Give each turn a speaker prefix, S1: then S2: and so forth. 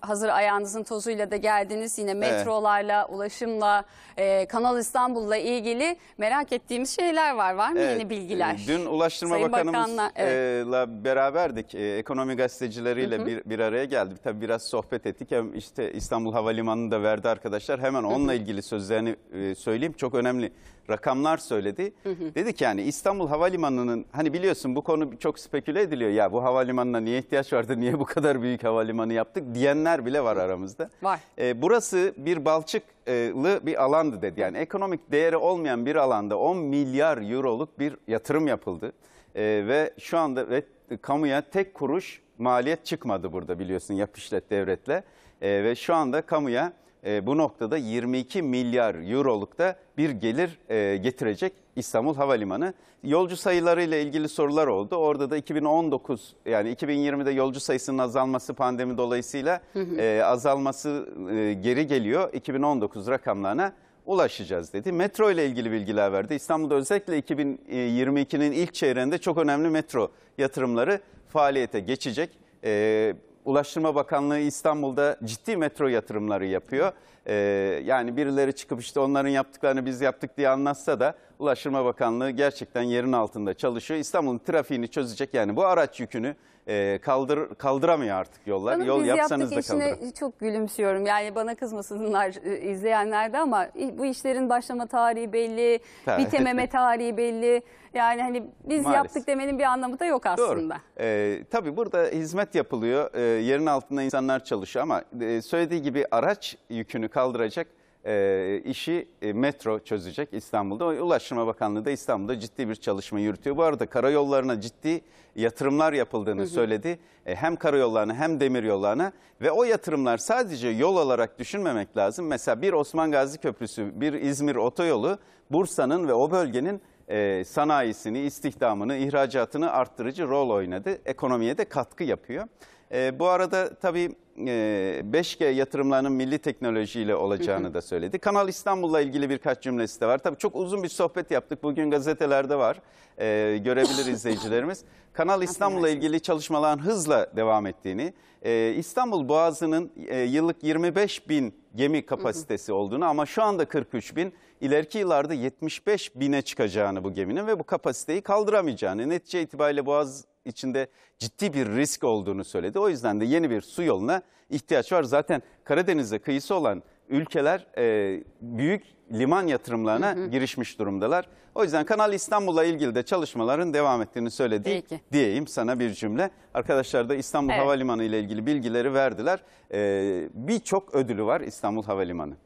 S1: Hazır ayağınızın tozuyla da geldiniz yine metrolarla, ulaşımla, e, Kanal İstanbul'la ilgili merak ettiğimiz şeyler var. Var mı Evet, yeni bilgiler? E, dün Ulaştırma Sayın Bakanımızla evet.
S2: E, beraberdik. E, Ekonomi gazetecileriyle bir, bir araya geldik. Tabii biraz sohbet ettik. Hem işte İstanbul Havalimanı'nı da verdi arkadaşlar. Hemen onunla ilgili sözlerini e, söyleyeyim. Çok önemli rakamlar söyledi. Dedik yani İstanbul Havalimanı'nın hani biliyorsun bu konu çok speküle ediliyor. Ya bu havalimanına niye ihtiyaç vardı? Niye bu kadar büyük havalimanı yaptık diyen yiyenler bile var aramızda. Var. E, burası bir balçıklı bir alandı dedi. Yani ekonomik değeri olmayan bir alanda 10 milyar euroluk bir yatırım yapıldı. E, ve şu anda ve kamuya tek kuruş maliyet çıkmadı burada biliyorsun yap devletle. E, ve şu anda kamuya e, bu noktada 22 milyar euroluk da bir gelir e, getirecek İstanbul Havalimanı. Yolcu sayılarıyla ilgili sorular oldu. Orada da 2019 yani 2020'de yolcu sayısının azalması pandemi dolayısıyla e, azalması e, geri geliyor 2019 rakamlarına ulaşacağız dedi. Metro ile ilgili bilgiler verdi. İstanbul'da özellikle 2022'nin ilk çeyreğinde çok önemli metro yatırımları faaliyete geçecek. E, Ulaştırma Bakanlığı İstanbul'da ciddi metro yatırımları yapıyor. E, yani birileri çıkıp işte onların yaptıklarını biz yaptık diye anlatsa da Ulaştırma Bakanlığı gerçekten yerin altında çalışıyor. İstanbul'un trafiğini çözecek yani bu araç yükünü e, kaldır kaldıramıyor artık yollar. Sanırım Yol biz yapsanız da kaldıramıyor.
S1: çok gülümsüyorum. Yani bana kızmasınlar e, izleyenler de ama bu işlerin başlama tarihi belli, Tabii. bitememe tarihi belli. Yani hani biz Maalesef. yaptık demenin bir anlamı da yok aslında.
S2: Doğru. E, tabii burada hizmet yapılıyor. E, yerin altında insanlar çalışıyor ama e, söylediği gibi araç yükünü kaldıracak e, işi e, metro çözecek İstanbul'da. Ulaştırma Bakanlığı da İstanbul'da ciddi bir çalışma yürütüyor. Bu arada karayollarına ciddi yatırımlar yapıldığını hı hı. söyledi. E, hem karayollarına hem demiryollarına ve o yatırımlar sadece yol olarak düşünmemek lazım. Mesela bir Osman Gazi Köprüsü, bir İzmir otoyolu Bursa'nın ve o bölgenin e, sanayisini, istihdamını, ihracatını arttırıcı rol oynadı. Ekonomiye de katkı yapıyor. E, bu arada tabii 5G e, yatırımlarının milli teknolojiyle olacağını da söyledi. Kanal İstanbul'la ilgili birkaç cümlesi de var. Tabii çok uzun bir sohbet yaptık. Bugün gazetelerde var. E, görebilir izleyicilerimiz. Kanal İstanbul'la ilgili çalışmaların hızla devam ettiğini, e, İstanbul Boğazı'nın e, yıllık 25 bin gemi kapasitesi olduğunu ama şu anda 43 bin, ileriki yıllarda 75 bine çıkacağını bu geminin ve bu kapasiteyi kaldıramayacağını, netice itibariyle Boğaz içinde ciddi bir risk olduğunu söyledi. O yüzden de yeni bir su yoluna ihtiyaç var. Zaten Karadeniz'e kıyısı olan ülkeler e, büyük liman yatırımlarına hı hı. girişmiş durumdalar. O yüzden Kanal İstanbul'la ilgili de çalışmaların devam ettiğini söyledi Peki. diyeyim sana bir cümle. Arkadaşlar da İstanbul evet. Havalimanı ile ilgili bilgileri verdiler. E, Birçok ödülü var İstanbul Havalimanı.